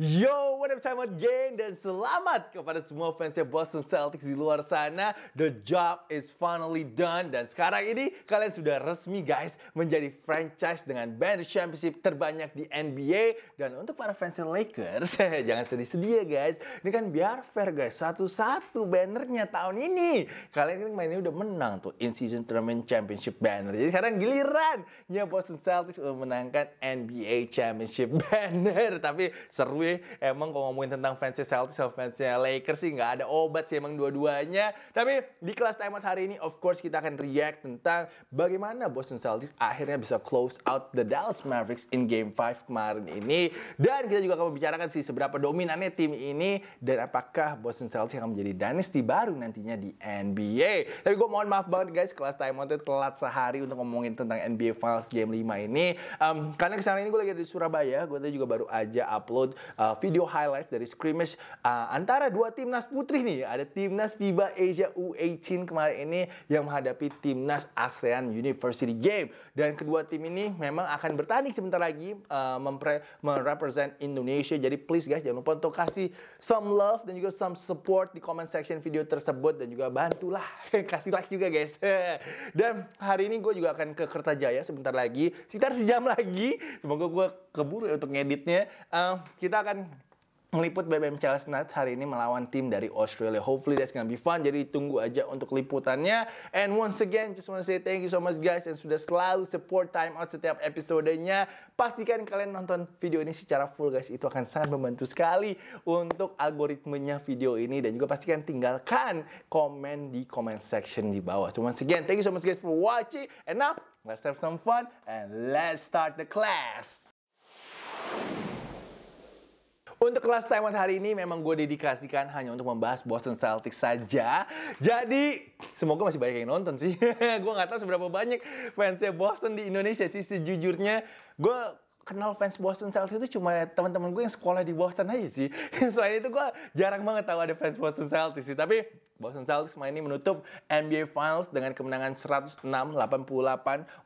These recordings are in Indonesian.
Yo, what up Simon Gang dan selamat kepada semua fansnya Boston Celtics di luar sana. The job is finally done dan sekarang ini kalian sudah resmi guys menjadi franchise dengan banner championship terbanyak di NBA dan untuk para fans Lakers jangan sedih-sedih ya guys. Ini kan biar fair guys satu-satu bannernya tahun ini. Kalian ini mainnya udah menang tuh in season tournament championship banner. Jadi sekarang gilirannya Boston Celtics untuk menangkan NBA championship banner. Tapi seru ya sih emang kalau ngomongin tentang fansnya Celtics sama fansnya Lakers sih nggak ada obat sih emang dua-duanya. Tapi di kelas Timeout hari ini of course kita akan react tentang bagaimana Boston Celtics akhirnya bisa close out the Dallas Mavericks in game 5 kemarin ini. Dan kita juga akan membicarakan sih seberapa dominannya tim ini dan apakah Boston Celtics akan menjadi dynasty baru nantinya di NBA. Tapi gue mohon maaf banget guys kelas Timeout itu telat sehari untuk ngomongin tentang NBA Finals game 5 ini. Um, karena kesana ini gue lagi ada di Surabaya, gue tadi juga baru aja upload uh, video highlights dari scrimmage uh, antara dua timnas putri nih. Ada timnas FIBA Asia U18 kemarin ini yang menghadapi timnas ASEAN University Game dan kedua tim ini memang akan bertanding sebentar lagi uh, merepresent Indonesia. Jadi please guys jangan lupa untuk kasih some love dan juga some support di comment section video tersebut dan juga bantulah kasih like juga guys. dan hari ini gue juga akan ke Kertajaya sebentar lagi, sekitar sejam lagi. Semoga gue keburu ya untuk ngeditnya. Uh, kita akan meliput BBM Chelsea hari ini melawan tim dari Australia. Hopefully that's gonna be fun. Jadi tunggu aja untuk liputannya. And once again, just wanna say thank you so much guys yang sudah selalu support Time Out setiap episodenya. Pastikan kalian nonton video ini secara full guys. Itu akan sangat membantu sekali untuk algoritmenya video ini. Dan juga pastikan tinggalkan komen di comment section di bawah. So once again, thank you so much guys for watching. And now, let's have some fun and let's start the class. Untuk kelas Taiwan hari ini memang gue dedikasikan hanya untuk membahas Boston Celtics saja. Jadi semoga masih banyak yang nonton sih. gue nggak tahu seberapa banyak fansnya Boston di Indonesia sih sejujurnya. Gue kenal fans Boston Celtics itu cuma teman-teman gue yang sekolah di Boston aja sih. Selain itu gue jarang banget tahu ada fans Boston Celtics sih. Tapi Boston Celtics main ini menutup NBA Finals dengan kemenangan 106-88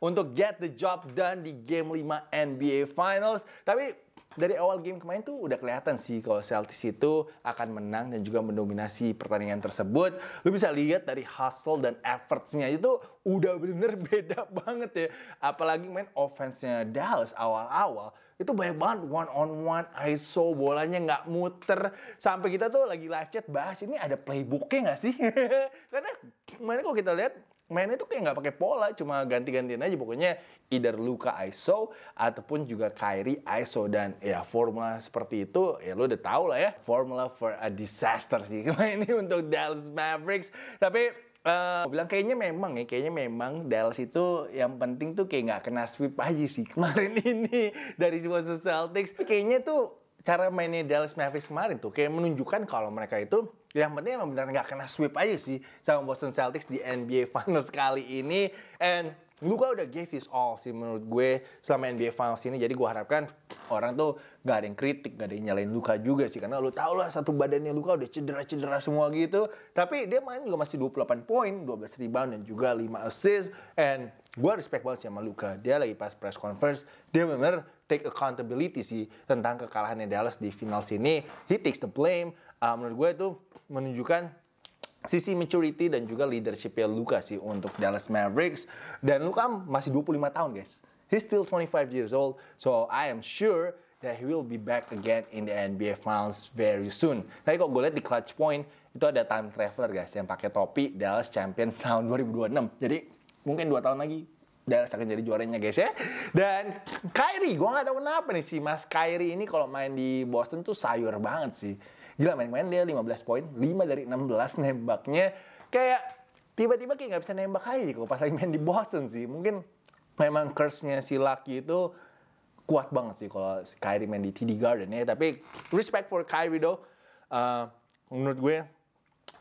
untuk get the job done di game 5 NBA Finals. Tapi dari awal game kemarin tuh udah kelihatan sih kalau Celtics itu akan menang dan juga mendominasi pertandingan tersebut. Lu bisa lihat dari hustle dan effortsnya itu udah bener beda banget ya. Apalagi main offense-nya Dallas awal-awal itu banyak banget one on one ISO bolanya nggak muter sampai kita tuh lagi live chat bahas ini ada playbooknya nggak sih karena kemarin kok kita lihat mainnya tuh kayak nggak pakai pola, cuma ganti-gantian aja. Pokoknya either Luka ISO ataupun juga Kyrie ISO dan ya formula seperti itu ya lo udah tau lah ya formula for a disaster sih nah, ini untuk Dallas Mavericks. Tapi Uh, bilang kayaknya memang ya, kayaknya memang Dallas itu yang penting tuh kayak nggak kena sweep aja sih kemarin ini dari Boston Celtics. Kayaknya tuh cara mainnya Dallas Mavericks kemarin tuh kayak menunjukkan kalau mereka itu yang penting emang benar nggak kena sweep aja sih sama Boston Celtics di NBA Finals kali ini and Luka udah gave his all sih menurut gue selama NBA Finals ini jadi gue harapkan orang tuh gak ada yang kritik gak ada yang nyalain Luka juga sih karena lu tau lah satu badannya Luka udah cedera-cedera semua gitu tapi dia main juga masih 28 poin 12 rebound dan juga 5 assist and gue respect banget sih sama Luka dia lagi pas press conference dia bener take accountability sih tentang kekalahannya Dallas di final sini he takes the blame uh, menurut gue itu menunjukkan sisi maturity dan juga leadership ya Luka sih untuk Dallas Mavericks dan Luka masih 25 tahun guys he's still 25 years old so I am sure that he will be back again in the NBA Finals very soon tapi kok gue lihat di clutch point itu ada time traveler guys yang pakai topi Dallas champion tahun 2026 jadi mungkin dua tahun lagi Dallas akan jadi juaranya guys ya. Dan Kyrie, gue nggak tahu kenapa nih sih Mas Kyrie ini kalau main di Boston tuh sayur banget sih. Gila main-main dia 15 poin, 5 dari 16 nembaknya. Kayak tiba-tiba kayak nggak bisa nembak aja kok gitu, pas lagi main di Boston sih. Mungkin memang curse-nya si Lucky itu kuat banget sih kalau Kyrie main di TD Garden ya. Tapi respect for Kyrie though. Uh, menurut gue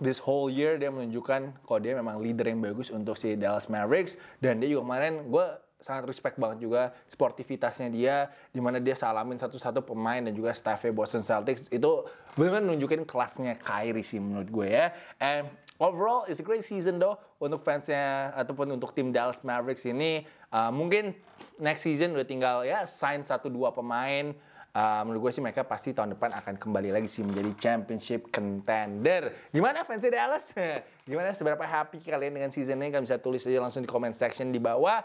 this whole year dia menunjukkan kalau dia memang leader yang bagus untuk si Dallas Mavericks dan dia juga kemarin gue sangat respect banget juga sportivitasnya dia di mana dia salamin satu-satu pemain dan juga staffnya Boston Celtics itu benar-benar nunjukin kelasnya Kyrie sih menurut gue ya and overall it's a great season though untuk fansnya ataupun untuk tim Dallas Mavericks ini uh, mungkin next season udah tinggal ya sign satu dua pemain uh, menurut gue sih mereka pasti tahun depan akan kembali lagi sih menjadi championship contender. Gimana fans Dallas? Gimana seberapa happy kalian dengan season ini? Kalian bisa tulis aja langsung di comment section di bawah.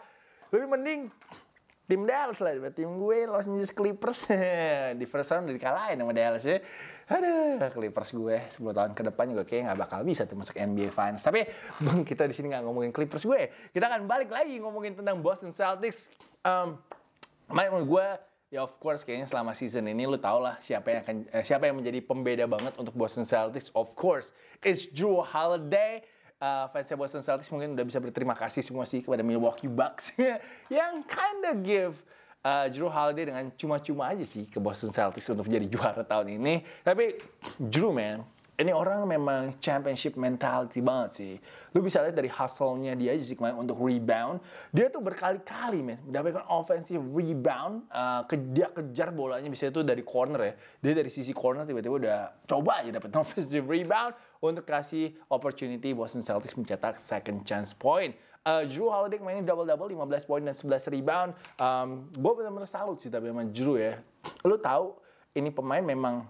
Lebih mending tim Dallas lah daripada tim gue Los Angeles Clippers di first round udah dikalahin sama Dallas ya ada Clippers gue 10 tahun ke depan juga kayaknya nggak bakal bisa tuh masuk NBA Finals tapi bang kita di sini nggak ngomongin Clippers gue kita akan balik lagi ngomongin tentang Boston Celtics um, menurut gue ya of course kayaknya selama season ini lu tau lah siapa yang akan eh, siapa yang menjadi pembeda banget untuk Boston Celtics of course it's Drew Holiday uh, fansnya Boston Celtics mungkin udah bisa berterima kasih semua sih kepada Milwaukee Bucks ya, yang kinda give uh, eh, Drew Holiday dengan cuma-cuma aja sih ke Boston Celtics untuk menjadi juara tahun ini. Tapi Drew man, ini orang memang championship mentality banget sih. Lu bisa lihat dari hustle-nya dia aja sih kemarin untuk rebound. Dia tuh berkali-kali men mendapatkan offensive rebound. Uh, ke, dia kejar bolanya bisa itu dari corner ya. Dia dari sisi corner tiba-tiba udah coba aja dapat offensive rebound untuk kasih opportunity Boston Celtics mencetak second chance point. Uh, Drew Holiday mainin double-double 15 poin dan 11 rebound. Um, gue benar-benar salut sih tapi memang Drew ya. Lo tahu ini pemain memang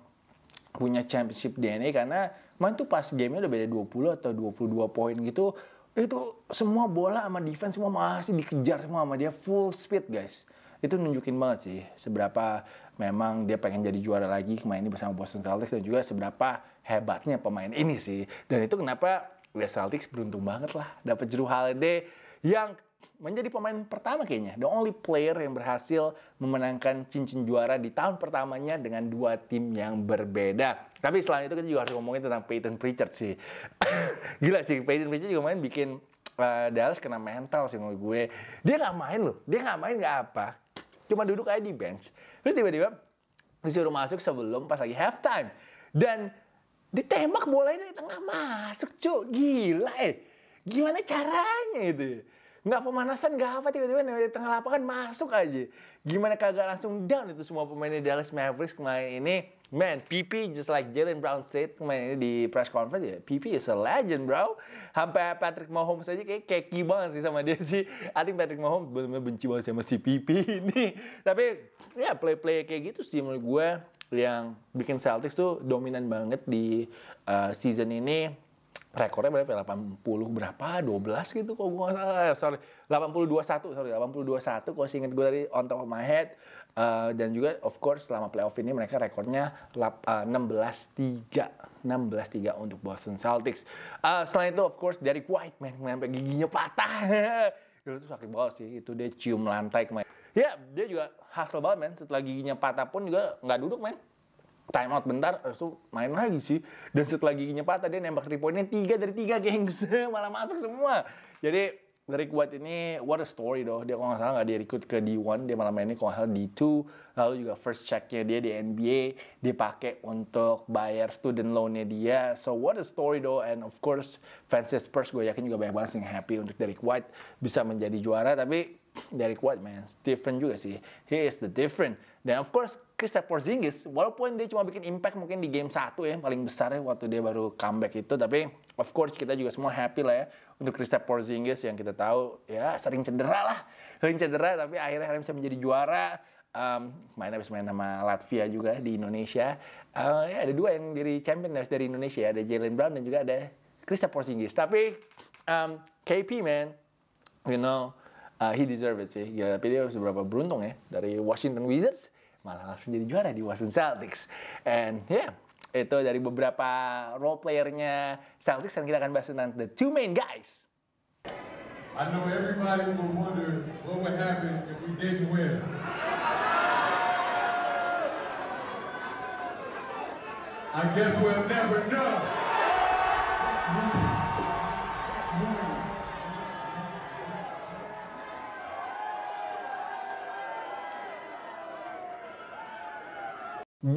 punya championship DNA karena main tuh pas gamenya udah beda 20 atau 22 poin gitu itu semua bola sama defense semua masih dikejar semua sama dia full speed guys itu nunjukin banget sih seberapa memang dia pengen jadi juara lagi kemarin ini bersama Boston Celtics dan juga seberapa hebatnya pemain ini sih dan itu kenapa West Celtics beruntung banget lah dapat Juru Holiday yang menjadi pemain pertama kayaknya the only player yang berhasil memenangkan cincin juara di tahun pertamanya dengan dua tim yang berbeda tapi selain itu kita juga harus ngomongin tentang Peyton Pritchard sih gila sih Peyton Pritchard juga main bikin uh, Dallas kena mental sih menurut gue. Dia nggak main loh, dia nggak main nggak apa. Cuma duduk aja di bench. Terus tiba-tiba disuruh masuk sebelum pas lagi halftime. Dan ditembak bolanya di tengah masuk, cuy. Gila eh. Gimana caranya itu? Ya? nggak pemanasan nggak apa tiba-tiba di tengah lapangan masuk aja gimana kagak langsung down itu semua pemainnya Dallas Mavericks kemarin ini man PP just like Jalen Brown said kemarin ini di press conference ya PP is a legend bro sampai Patrick Mahomes aja kayak keki banget sih sama dia sih I think Patrick Mahomes benar-benar benci banget sama si PP ini tapi ya play-play kayak gitu sih menurut gue yang bikin Celtics tuh dominan banget di uh, season ini rekornya berapa 80 ya? berapa 12 gitu kok? gue salah eh, sorry 821 sorry 821. 1 kalau inget gue tadi on top of my head uh, dan juga of course selama playoff ini mereka rekornya uh, 16 3 16 3 untuk Boston Celtics uh, selain itu of course dari White man sampai giginya patah itu sakit banget sih itu dia cium lantai kemarin ya yeah, dia juga hasil banget men setelah giginya patah pun juga nggak duduk men time out bentar, terus itu main lagi sih. Dan setelah lagi patah, dia nembak three pointnya tiga dari tiga gengs. Malah masuk semua. Jadi, Derek White ini, what a story doh. Dia kalau nggak salah nggak dia ikut ke D1, dia malah ini kalau nggak D2. Lalu juga first checknya dia di NBA, dipakai untuk bayar student loannya dia. So what a story doh. And of course, fans Spurs gue yakin juga banyak banget yang happy untuk Derek White bisa menjadi juara. Tapi Derek White man, different juga sih. He is the different. Dan of course, Kristaps Porzingis walaupun dia cuma bikin impact mungkin di game 1 ya paling besar ya waktu dia baru comeback itu tapi of course kita juga semua happy lah ya untuk Kristaps Porzingis yang kita tahu ya sering cedera lah sering cedera tapi akhirnya hari bisa menjadi juara um, main habis main sama Latvia juga di Indonesia uh, ya ada dua yang jadi champion dari Indonesia ada Jalen Brown dan juga ada Kristaps Porzingis tapi um, KP man you know uh, he deserves it sih. Gila, tapi dia seberapa beruntung ya dari Washington Wizards malah langsung jadi juara di Boston Celtics. And yeah, itu dari beberapa role playernya Celtics dan kita akan bahas tentang the two main guys. I know everybody will wonder what would happen if we didn't win. I guess we'll never know.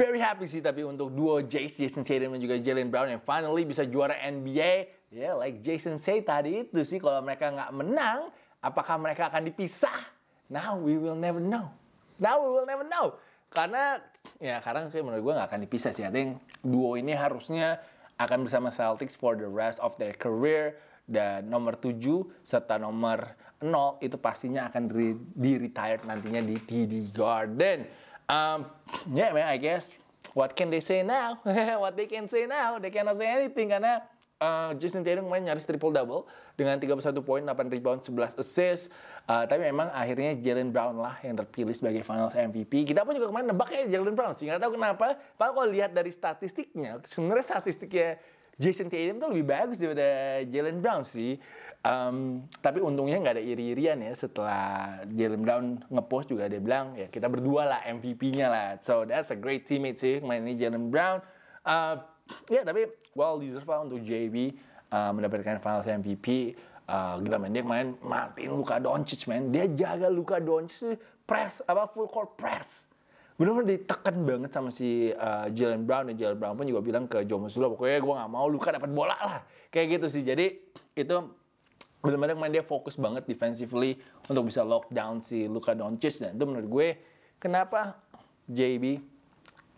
very happy sih tapi untuk duo Jace, Jason Tatum dan juga Jalen Brown yang finally bisa juara NBA. Ya, yeah, like Jason say tadi itu sih kalau mereka nggak menang, apakah mereka akan dipisah? Now we will never know. Now we will never know. Karena ya sekarang kayak menurut gue nggak akan dipisah sih. Artinya duo ini harusnya akan bersama Celtics for the rest of their career dan nomor 7 serta nomor 0 itu pastinya akan di, retired nantinya di TD Garden. Um, yeah, man, I guess what can they say now? what they can say now? They cannot say anything karena uh, Justin Tatum main nyaris triple double dengan 31 poin, 8 rebound, 11 assist. Uh, tapi memang akhirnya Jalen Brown lah yang terpilih sebagai Finals MVP. Kita pun juga kemarin nebaknya Jalen Brown sih, nggak tahu kenapa. Padahal kalau lihat dari statistiknya, sebenarnya statistiknya Jason Tatum tuh lebih bagus daripada Jalen Brown sih. Um, tapi untungnya nggak ada iri-irian ya setelah Jalen Brown ngepost juga dia bilang ya kita berdua lah MVP-nya lah. So that's a great teammate sih main ini Jalen Brown. Uh, ya yeah, tapi well deserved lah untuk JB uh, eh, mendapatkan Finals MVP. Uh, eh, gila man, dia main matiin Luka Doncic man. Dia jaga Luka Doncic press apa full court press benar-benar ditekan banget sama si uh, Jalen Brown dan Jalen Brown pun juga bilang ke Joe Musula pokoknya gue nggak mau Luka dapat bola lah kayak gitu sih jadi itu benar-benar main dia fokus banget defensively untuk bisa lockdown si Luka Doncic dan itu menurut gue kenapa JB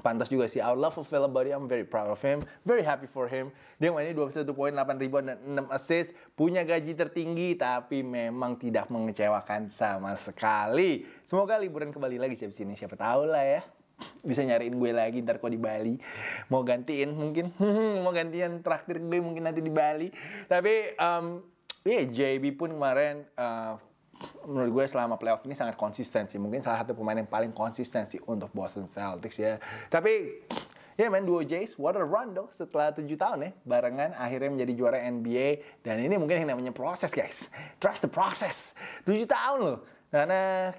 pantas juga sih. I love Vela Body. I'm very proud of him. Very happy for him. Dia mainnya 21 poin, 8 rebound, dan 6 assist. Punya gaji tertinggi, tapi memang tidak mengecewakan sama sekali. Semoga liburan kembali lagi sih sini. Siapa tahu lah ya. Bisa nyariin gue lagi ntar kok di Bali. Mau gantiin mungkin. Mau gantian traktir gue mungkin nanti di Bali. Tapi, um, ya yeah, JB pun kemarin... Uh, menurut gue selama playoff ini sangat konsisten sih. Mungkin salah satu pemain yang paling konsisten sih untuk Boston Celtics ya. Tapi Ya yeah, men, duo Jays, what a run dong setelah 7 tahun ya. Barengan akhirnya menjadi juara NBA. Dan ini mungkin yang namanya proses guys. Trust the process. 7 tahun loh. Karena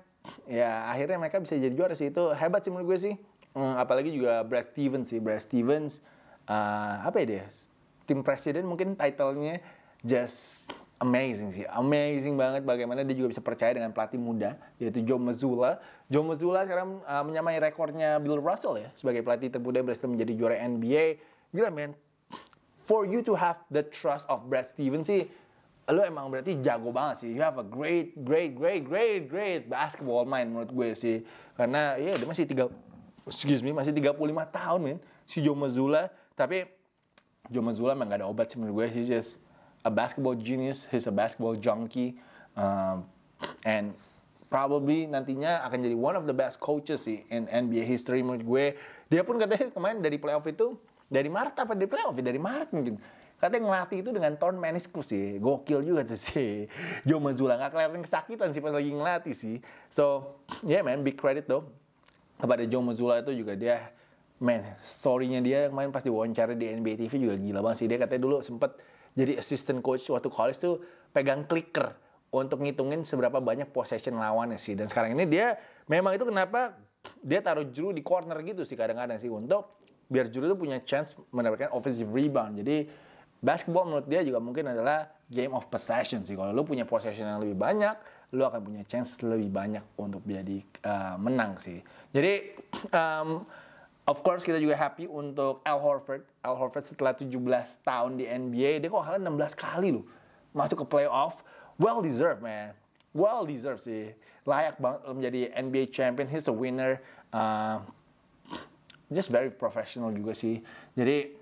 ya akhirnya mereka bisa jadi juara sih. Itu hebat sih menurut gue sih. Hmm, apalagi juga Brad Stevens sih. Brad Stevens, uh, apa ya dia? Tim presiden mungkin titlenya just amazing sih, amazing banget bagaimana dia juga bisa percaya dengan pelatih muda yaitu Joe Mazzulla. Joe Mazzulla sekarang uh, menyamai rekornya Bill Russell ya sebagai pelatih terbudaya yang berhasil menjadi juara NBA. Gila men, for you to have the trust of Brad Stevens sih, lo emang berarti jago banget sih. You have a great, great, great, great, great basketball mind menurut gue sih. Karena ya yeah, dia masih tiga, excuse me, masih 35 tahun men si Joe Mazzulla. Tapi Joe Mazzulla emang gak ada obat sih menurut gue sih, just a basketball genius, he's a basketball junkie, um, and probably nantinya akan jadi one of the best coaches sih in NBA history menurut gue. Dia pun katanya kemarin dari playoff itu dari Maret apa dari playoff ya? dari Maret mungkin katanya ngelatih itu dengan torn meniskus sih gokil juga tuh sih Joe Mazzulla nggak kelihatan kesakitan sih pas lagi ngelatih sih so yeah man big credit though kepada Joe Mazzulla itu juga dia man story-nya dia kemarin pas diwawancara di NBA TV juga gila banget sih dia katanya dulu sempet jadi assistant coach waktu college tuh pegang clicker untuk ngitungin seberapa banyak possession lawannya sih. Dan sekarang ini dia memang itu kenapa dia taruh juru di corner gitu sih kadang-kadang sih untuk biar juru itu punya chance mendapatkan offensive rebound. Jadi basketball menurut dia juga mungkin adalah game of possession sih. Kalau lu punya possession yang lebih banyak, lu akan punya chance lebih banyak untuk jadi uh, eh, menang sih. Jadi um, Of course kita juga happy untuk Al Horford. Al Horford setelah 17 tahun di NBA, dia kok enam 16 kali loh. Masuk ke playoff, well deserved man. Well deserved sih. Layak banget menjadi NBA champion, he's a winner. Uh, just very professional juga sih. Jadi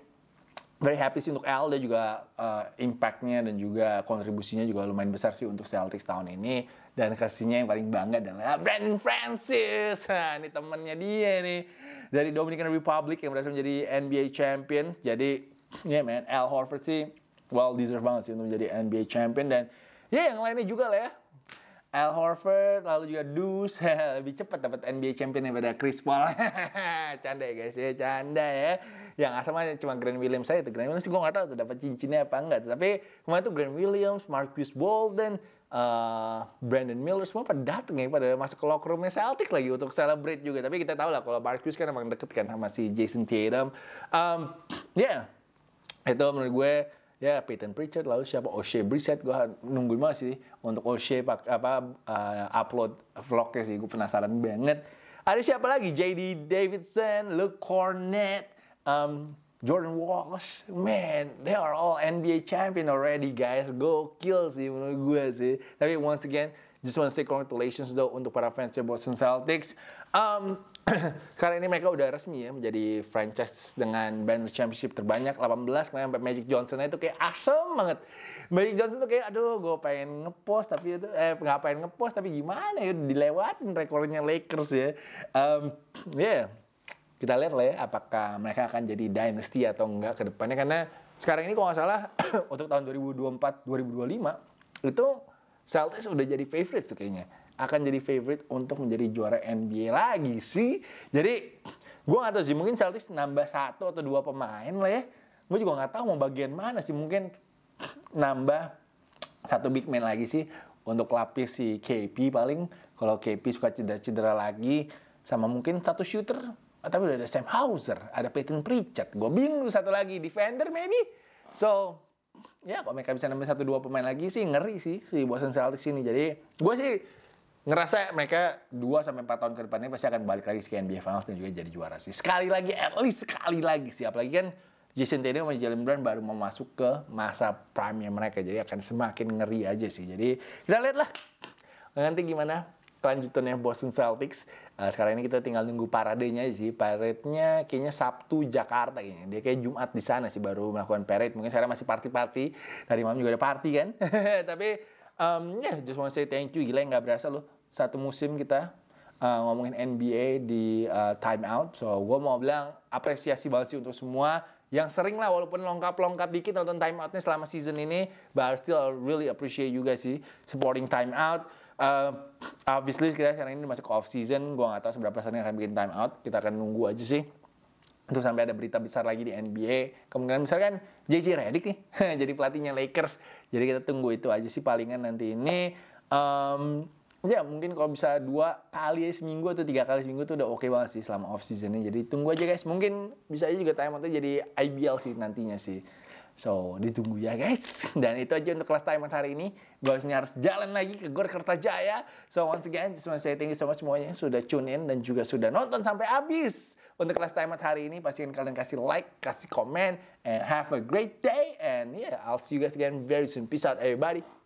very happy sih untuk Al, dia juga uh, impactnya dan juga kontribusinya juga lumayan besar sih untuk Celtics tahun ini dan kasihnya yang paling bangga adalah Brandon Francis. Nah, ini temennya dia nih dari Dominican Republic yang berhasil menjadi NBA champion. Jadi, ya yeah, man, Al Horford sih well deserve banget sih untuk menjadi NBA champion dan ya yeah, yang lainnya juga lah ya. Al Horford, lalu juga Dus, lebih cepat dapat NBA champion daripada Chris Paul. canda ya guys ya, canda ya. Yang asalnya cuma Grand Williams saya itu. Grand Williams sih gue gak tau tuh dapat cincinnya apa enggak. Tapi kemarin tuh Grand Williams, Marcus Bolden, Eh, Brandon Miller semua pada dateng ya pada masuk ke locker roomnya Celtics lagi untuk celebrate juga tapi kita tahu lah kalau Marcus kan emang deket kan sama si Jason Tatum um, ya yeah. itu menurut gue ya yeah, Peyton Pritchard lalu siapa O'Shea Brissett gue nungguin banget sih untuk O'Shea apa uh, upload vlognya sih gue penasaran banget ada siapa lagi JD Davidson Luke Cornett um, Jordan Walsh, man, they are all NBA champion already guys. Go kill sih menurut gue sih. Tapi once again, just want to say congratulations though untuk para fansnya Boston Celtics. Um, karena ini mereka udah resmi ya menjadi franchise dengan banner championship terbanyak 18 kemarin sampai Magic Johnson itu kayak asem banget. Magic Johnson tuh kayak aduh gue pengen ngepost tapi itu eh nggak pengen ngepost tapi gimana ya dilewatin rekornya Lakers ya. Um, yeah kita lihat lah ya apakah mereka akan jadi dynasty atau enggak ke depannya karena sekarang ini kalau nggak salah untuk tahun 2024 2025 itu Celtics udah jadi favorite tuh kayaknya akan jadi favorite untuk menjadi juara NBA lagi sih jadi gue nggak tahu sih mungkin Celtics nambah satu atau dua pemain lah ya gue juga nggak tahu mau bagian mana sih mungkin nambah satu big man lagi sih untuk lapis si KP paling kalau KP suka cedera-cedera lagi sama mungkin satu shooter Oh, tapi udah ada Sam Hauser, ada Peyton Pritchard. Gue bingung satu lagi, defender maybe. So, ya kalau mereka bisa nambah satu dua pemain lagi sih ngeri sih si Boston Celtics ini. Jadi gue sih ngerasa mereka 2 sampai empat tahun ke depannya pasti akan balik lagi ke NBA Finals dan juga jadi juara sih. Sekali lagi, at least sekali lagi sih. Apalagi kan Jason Tatum sama Jalen Brown baru mau masuk ke masa prime-nya mereka. Jadi akan semakin ngeri aja sih. Jadi kita lihatlah nanti gimana yang Boston Celtics. Uh, sekarang ini kita tinggal nunggu paradenya sih. Parade-nya kayaknya Sabtu Jakarta kayaknya. Dia kayak Jumat di sana sih baru melakukan parade. Mungkin sekarang masih party-party. Tadi malam juga ada party kan. Tapi um, ya yeah, just want to say thank you. Gila yang gak berasa loh. Satu musim kita uh, ngomongin NBA di uh, time out. So gue mau bilang apresiasi banget sih untuk semua yang sering lah walaupun longkap-longkap dikit nonton time outnya selama season ini but I still really appreciate you guys sih supporting time out Uh, obviously kita sekarang ini masuk off season, gue nggak tahu seberapa sering akan bikin time out. Kita akan nunggu aja sih untuk sampai ada berita besar lagi di NBA. Kemungkinan besar kan JJ Redick nih, jadi pelatihnya Lakers. Jadi kita tunggu itu aja sih palingan nanti ini. Um, ya mungkin kalau bisa dua kali seminggu atau tiga kali seminggu tuh udah oke okay banget sih selama off seasonnya. Jadi tunggu aja guys. Mungkin bisa aja juga time outnya jadi IBL sih nantinya sih. So, ditunggu ya guys. Dan itu aja untuk kelas timer hari ini. Gue harus jalan lagi ke Gor Kertajaya. So, once again, just want to say thank you so much semuanya yang sudah tune in dan juga sudah nonton sampai habis. Untuk kelas timer hari ini, pastikan kalian kasih like, kasih komen, and have a great day. And yeah, I'll see you guys again very soon. Peace out everybody.